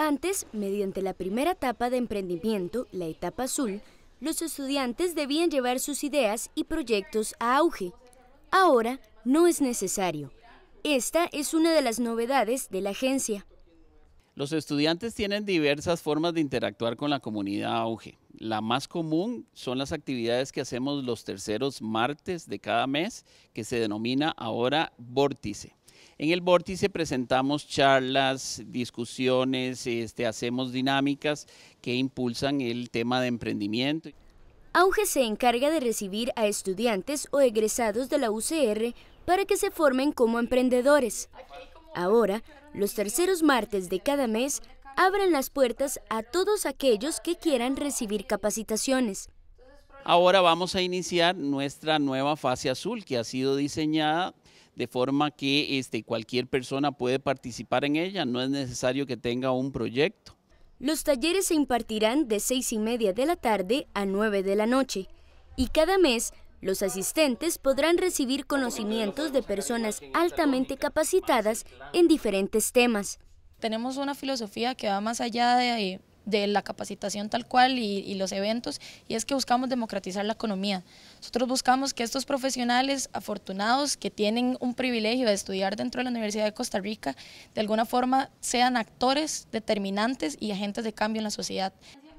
Antes, mediante la primera etapa de emprendimiento, la etapa azul, los estudiantes debían llevar sus ideas y proyectos a auge. Ahora no es necesario. Esta es una de las novedades de la agencia. Los estudiantes tienen diversas formas de interactuar con la comunidad Auge. La más común son las actividades que hacemos los terceros martes de cada mes, que se denomina ahora Vórtice. En el vórtice presentamos charlas, discusiones, este, hacemos dinámicas que impulsan el tema de emprendimiento. Auge se encarga de recibir a estudiantes o egresados de la UCR para que se formen como emprendedores. Ahora, los terceros martes de cada mes abren las puertas a todos aquellos que quieran recibir capacitaciones. Ahora vamos a iniciar nuestra nueva fase azul que ha sido diseñada de forma que este, cualquier persona puede participar en ella, no es necesario que tenga un proyecto. Los talleres se impartirán de seis y media de la tarde a 9 de la noche y cada mes los asistentes podrán recibir conocimientos de personas altamente capacitadas en diferentes temas. Tenemos una filosofía que va más allá de de la capacitación tal cual y, los eventos, y es que buscamos democratizar la economía. Nosotros buscamos que estos profesionales afortunados que tienen un privilegio de estudiar dentro de la Universidad de Costa Rica, de alguna forma sean actores determinantes y agentes de cambio en la sociedad.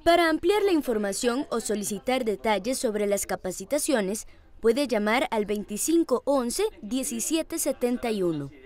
Para ampliar la información o solicitar detalles sobre las capacitaciones, puede llamar al 2511 1771.